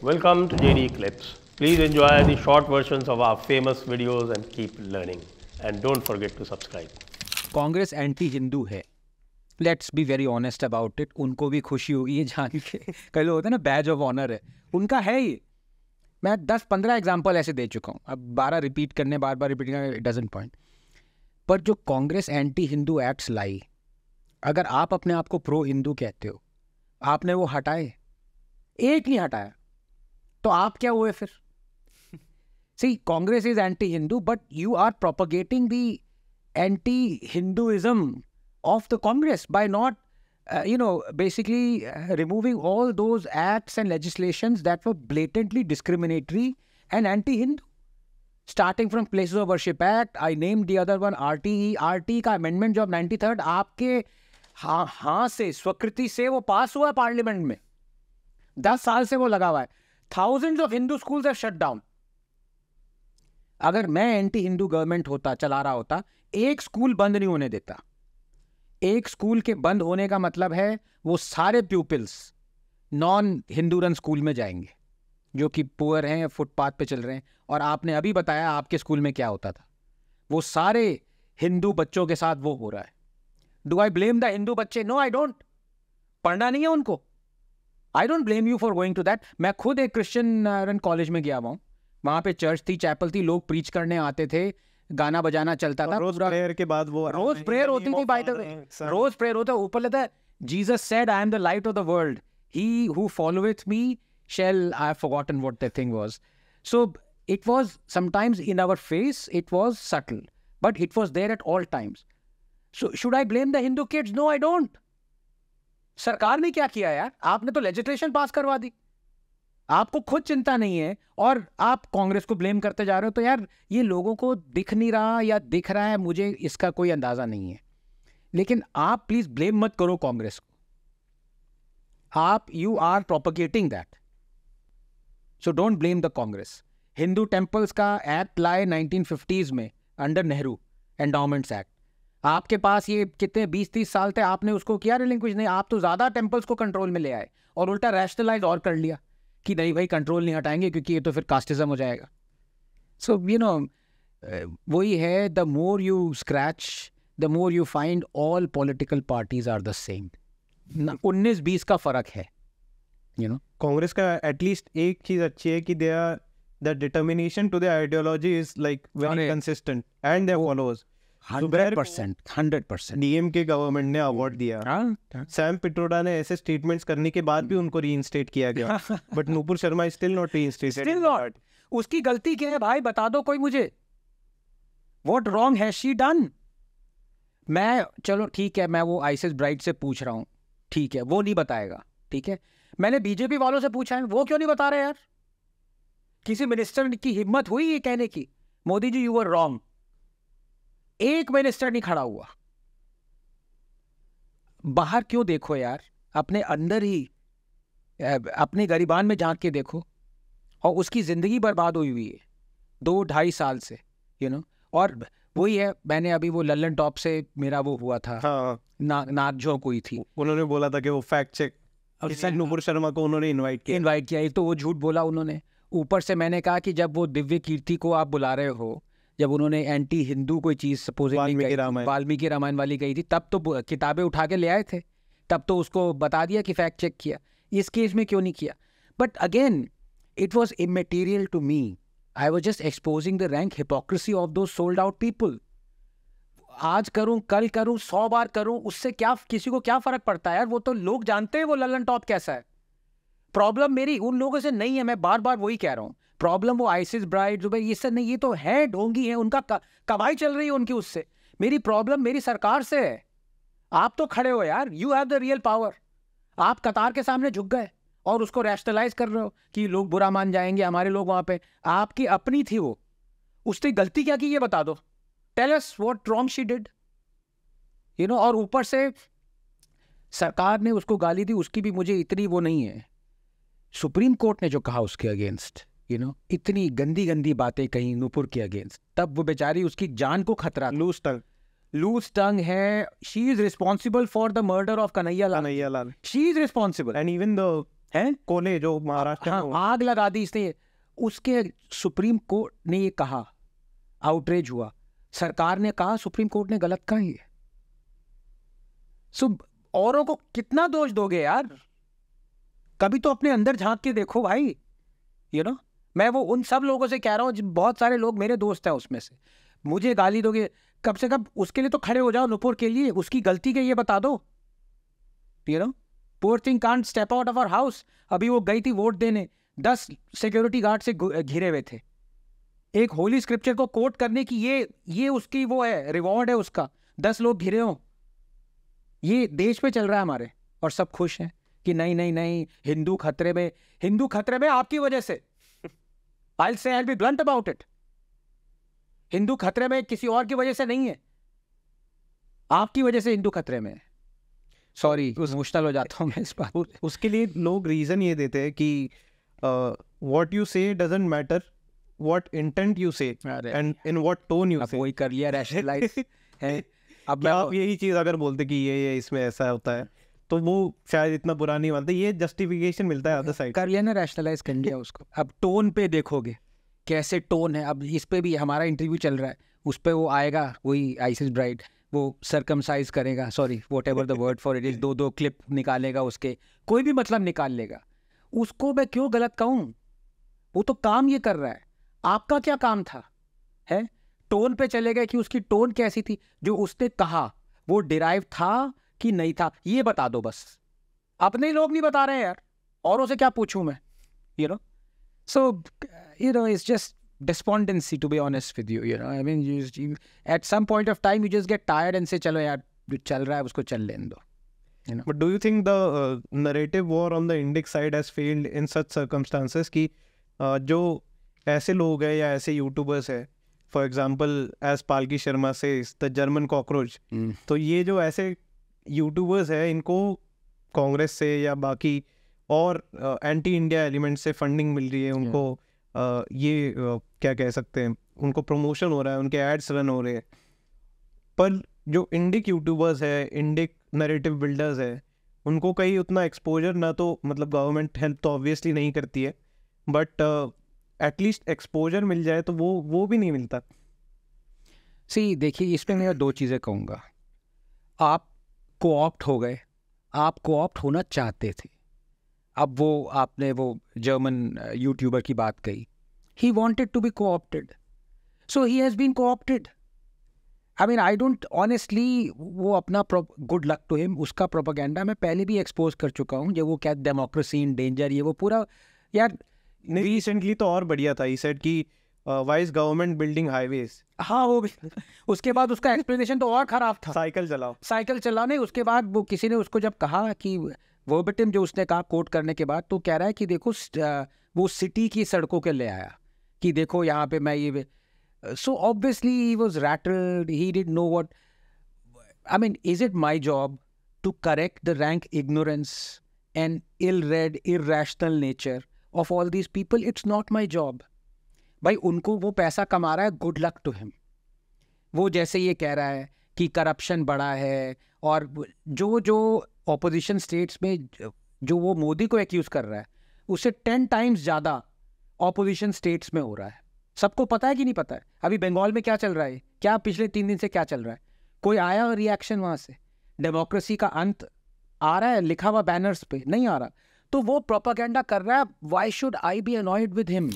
welcome to JD Clips. Please enjoy the short versions of our famous videos and keep learning. And don't forget to subscribe. Congress anti Hindu है let's be very honest about it उनको भी खुशी होगी ये जान के कई लोग होते हैं ना बैज ऑफ ऑनर है उनका है ये मैं दस पंद्रह एग्जाम्पल ऐसे दे चुका हूँ अब बारह रिपीट करने बार बार रिपीट करने डजेंट पॉइंट पर जो कांग्रेस एंटी हिंदू एक्ट्स लाई अगर आप अपने आप को प्रो हिंदू कहते हो आपने वो हटाए एक नहीं हटाया तो आप क्या हुए फिर see Congress is anti Hindu but you are propagating the anti Hinduism of the Congress by not you know basically uh, removing all those acts and legislations that were blatantly discriminatory and anti-hindu starting from places of worship act I name the other one R T E R T का amendment जो ninety third आपके हाँ हाँ से स्वकृति से वो पास हुआ है पार्लियामेंट में दस साल से वो लगा हुआ है thousand of Hindu school shut down अगर मैं एंटी हिंदू गवर्नमेंट होता चला रहा होता एक स्कूल बंद नहीं होने देता एक स्कूल के बंद होने का मतलब है वो सारे pupils non Hindu run school में जाएंगे जो कि पुअर हैं फुटपाथ पे चल रहे हैं और आपने अभी बताया आपके स्कूल में क्या होता था वो सारे हिंदू बच्चों के साथ वो हो रहा है do I blame the Hindu बच्चे नो आई डोंट पढ़ना नहीं है उनको I don't blame you for going to that मैं खुद एक क्रिश्चियन कॉलेज में गया हुआ हूँ वहाँ पे चर्च थी चैपल थी लोग प्रीच करने आते थे गाना बजाना चलता था रोज प्रेयर के बाद वो रोज प्रेयर होती थी बाय द रोज प्रेयर होता ऊपर लेता Jesus said I am the light of the world he who followeth me shall I have forgotten what the thing was so it was sometimes in our face it was subtle but it was there at all times so should I blame the Hindu kids no I don't सरकार ने क्या किया यार आपने तो legislation पास करवा दी आपको खुद चिंता नहीं है और आप कांग्रेस को ब्लेम करते जा रहे हो तो यार ये लोगों को दिख नहीं रहा या दिख रहा है मुझे इसका कोई अंदाजा नहीं है लेकिन आप प्लीज ब्लेम मत करो कांग्रेस को आप you are propagating that so don't blame the Congress Hindu temples का एक्ट लाए 1950s में अंडर नेहरू एंडाउमेंट्स एक्ट आपके पास ये कितने बीस तीस साल थे आपने उसको किया रिलिंक्विश नहीं आप तो ज़्यादा टेम्पल्स को कंट्रोल में ले आए और उल्टा रैशनलाइज और कर लिया कि नहीं भाई कंट्रोल नहीं हटाएंगे क्योंकि ये तो फिर कास्टिज्म हो जाएगा सो यू नो वही है the more you scratch the more you find all political parties are the same उन्नीस बीस का फ़र्क है यू नो कांग्रेस का एटलीस्ट एक चीज़ अच्छी है कि they are the determination to the ideology is like very consistent and they followers hundred percent hundred percent DMK government ने अवार्ड दिया हाँ, हाँ। सैम पिट्रोडा ने ऐसे स्टेटमेंट्स करने के बाद भी हम्म। उनको किया गया but Nupur Sharma still not still not उसकी गलती क्या है भाई बता दो कोई मुझे वॉट रॉन्ग है शी डन मैं चलो ठीक है मैं वो आइसिस ब्राइट से पूछ रहा हूँ ठीक है वो नहीं बताएगा ठीक है मैंने बीजेपी वालों से पूछा है वो क्यों नहीं बता रहे यार किसी मिनिस्टर की हिम्मत हुई ये कहने की Modi ji you are wrong एक मिनिस्टर नहीं खड़ा हुआ बाहर क्यों देखो यार अपने अंदर ही अपने गरीबान में झांक के देखो और उसकी ज़िंदगी बर्बाद हुई हुई है दो ढाई साल से यू you नो know? और वही है मैंने अभी वो लल्लन टॉप से मेरा वो हुआ था हाँ।, हाँ। ना नाक झोंक हुई थी उन्होंने बोला था कि वो फैक्ट चेक नूपुर हाँ। शर्मा को उन्होंने इनवाइट किया इनवाइट किया एक तो वो झूठ बोला उन्होंने ऊपर से मैंने कहा कि जब वो दिव्य कीर्ति को आप बुला रहे हो जब उन्होंने एंटी हिंदू कोई चीज़ सपोज वाल्मीकि रामायण वाली कही थी तब तो किताबें उठा के ले आए थे तब तो उसको बता दिया कि फैक्ट चेक किया इस केस में क्यों नहीं किया but again it was immaterial to me I was just exposing the rank hypocrisy of those sold out people आज करूं कल करूं सौ बार करूं उससे क्या किसी को क्या फर्क पड़ता है यार वो तो लोग जानते हैं वो ललन टॉप कैसा है प्रॉब्लम मेरी उन लोगों से नहीं है मैं बार बार वही कह रहा हूं प्रॉब्लम वो आइसिस ब्राइड जुबैर ये सब नहीं ये तो है ढोंगी है उनका कमाई चल रही है उनकी उससे मेरी प्रॉब्लम मेरी सरकार से है आप तो खड़े हो यार you have the real power आप कतार के सामने झुक गए और उसको रैशनलाइज कर रहे हो कि लोग बुरा मान जाएंगे हमारे लोग वहाँ पे आपकी अपनी थी वो उसने गलती क्या की ये बता दो tell us what wrong she did you know और ऊपर से सरकार ने उसको गाली दी उसकी भी मुझे इतनी वो नहीं है सुप्रीम कोर्ट ने जो कहा उसके अगेंस्ट यू नो इतनी गंदी गंदी बातें कहीं नूपुर के अगेंस्ट तब वो बेचारी उसकी जान को खतरा लूज टंग लूज टंग है she is responsible for the murder of Kanhaiya Lal Kanhaiya Lal she is responsible and even the है कोने जो महाराष्ट्र हाँ, आग लगा दी इसने उसके सुप्रीम कोर्ट ने ये कहा आउटरेज हुआ सरकार ने कहा सुप्रीम कोर्ट ने गलत कहा ये सुब औरों को कितना दोष दोगे यार हाँ। कभी तो अपने अंदर झांक के देखो भाई यू you नो know? मैं वो उन सब लोगों से कह रहा हूँ बहुत सारे लोग मेरे दोस्त हैं उसमें से मुझे गाली दोगे कब से कब उसके लिए तो खड़े हो जाओ नुपुर के लिए उसकी गलती के ये बता दो you know poor thing can't step out of our house अभी वो गई थी वोट देने दस सिक्योरिटी गार्ड से घिरे हुए थे एक होली स्क्रिप्चर को कोट करने की ये ये उसकी वो है रिवॉर्ड है उसका दस लोग घिरे हो ये देश पे चल रहा है हमारे और सब खुश हैं कि नहीं नहीं नहीं हिंदू खतरे में हिंदू खतरे में आपकी वजह से I say I be blunt about it Hindu खतरे में किसी और की वजह से नहीं है आपकी वजह से हिंदू खतरे में है सॉरी इमोशनल हो जाता हूँ मैं इस बात उसके लिए लोग रीज़न ये देते हैं कि what you say doesn't matter what intent you say and in what tone you वही कर लिया रैशनलाइज है अब मैं आप यही चीज़ अगर बोलते कि ये ये इसमें ऐसा होता है तो वो शायद इतना बुरा नहीं मानते ये जस्टिफिकेशन मिलता है अदर साइड कर लिया ना रैशनलाइज कर लिया उसको अब टोन पे देखोगे कैसे टोन है अब इस पर भी हमारा इंटरव्यू चल रहा है उस पर वो आएगा वही आइसिस ब्राइड वो सरकमसाइज करेगा sorry whatever the word for it is दो दो क्लिप निकालेगा उसके कोई भी मतलब निकाल लेगा उसको मैं क्यों गलत कहूँ वो तो काम ये कर रहा है आपका क्या काम था है टोन पे चले गए कि उसकी टोन कैसी थी जो उसने कहा वो डिराइव था कि नहीं था ये बता दो बस अपने लोग नहीं बता रहे हैं यार और उसे क्या पूछूं मैं you know so you know is just despondency to be honest with you you know I mean at some point of time you just get tired and say चलो यार जो चल रहा है उसको चल लेन दो but do you think the narrative war on the Indic side has failed in such circumstances कि uh, जो ऐसे लोग हैं या ऐसे यूट्यूबर्स हैं फॉर एग्जाम्पल एज पालकी शर्मा से द जर्मन कॉकरोच तो ये जो ऐसे यूट्यूबर्स है इनको कांग्रेस से या बाकी और एंटी इंडिया एलिमेंट से फंडिंग मिल रही है हम्म। उनको आ, ये आ, क्या कह सकते हैं उनको प्रमोशन हो रहा है उनके एड्स रन हो रहे हैं पर जो इंडिक यूट्यूबर्स है इंडिक नरेटिव बिल्डर्स है उनको कहीं उतना एक्सपोजर ना तो मतलब गवर्नमेंट हेल्प तो ऑब्वियसली नहीं करती है बट एटलीस्ट एक्सपोजर मिल जाए तो वो वो भी नहीं मिलता सी देखिए इसमें मैं दो चीज़ें कहूँगा आप कोऑप्ट हो गए आप कोऑप्ट होना चाहते थे अब वो आपने वो जर्मन यूट्यूबर uh, की बात कही he wanted to be coopted so he has been coopted I mean I don't honestly वो अपना गुड लक टू हिम उसका प्रोपागेंडा मैं पहले भी एक्सपोज कर चुका हूँ जब वो क्या डेमोक्रेसी इन डेंजर ये वो पूरा यार रिसेंटली तो और बढ़िया था ही सेड कि वाइस गवर्नमेंट बिल्डिंग हाईवेज हाँ वो भी उसके बाद उसका एक्सप्लेनेशन तो और ख़राब था साइकिल चलाओ साइकिल चलाने उसके बाद वो किसी ने उसको जब कहा कि वो बिटिम जो उसने कहा कोट करने के बाद तो कह रहा है कि देखो uh, वो सिटी की सड़कों के ले आया कि देखो यहाँ पे मैं ये so obviously he was rattled he did know what I mean is it my job to correct the rank ignorance and irrational nature of all these people it's not my job भाई उनको वो पैसा कमा रहा है good luck to him वो जैसे ये कह रहा है कि करप्शन बढ़ा है और जो जो ऑपोजिशन स्टेट्स में जो वो मोदी को एक्यूज़ कर रहा है उसे टेन टाइम्स ज़्यादा ऑपोजिशन स्टेट्स में हो रहा है सबको पता है कि नहीं पता है अभी बंगाल में क्या चल रहा है क्या पिछले तीन दिन से क्या चल रहा है कोई आया और रिएक्शन वहाँ से डेमोक्रेसी का अंत आ रहा है लिखा हुआ बैनर्स पे नहीं आ रहा तो वो प्रोपागेंडा कर रहा है why should I be annoyed with him